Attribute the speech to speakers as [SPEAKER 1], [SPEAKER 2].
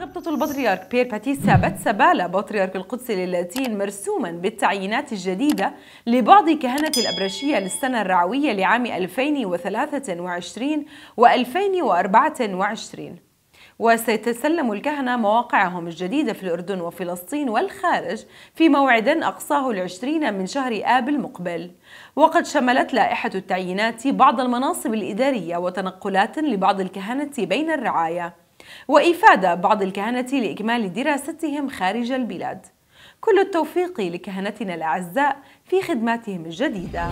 [SPEAKER 1] غبطة البطريرك بير باتيس سابت سبالة بطريرك القدس للاتين مرسوما بالتعيينات الجديدة لبعض كهنة الأبرشية للسنة الرعوية لعام 2023 و 2024 وسيتسلم الكهنة مواقعهم الجديدة في الأردن وفلسطين والخارج في موعد أقصاه العشرين من شهر آب المقبل وقد شملت لائحة التعيينات بعض المناصب الإدارية وتنقلات لبعض الكهنة بين الرعاية وإفادة بعض الكهنة لإكمال دراستهم خارج البلاد كل التوفيق لكهنتنا الأعزاء في خدماتهم الجديدة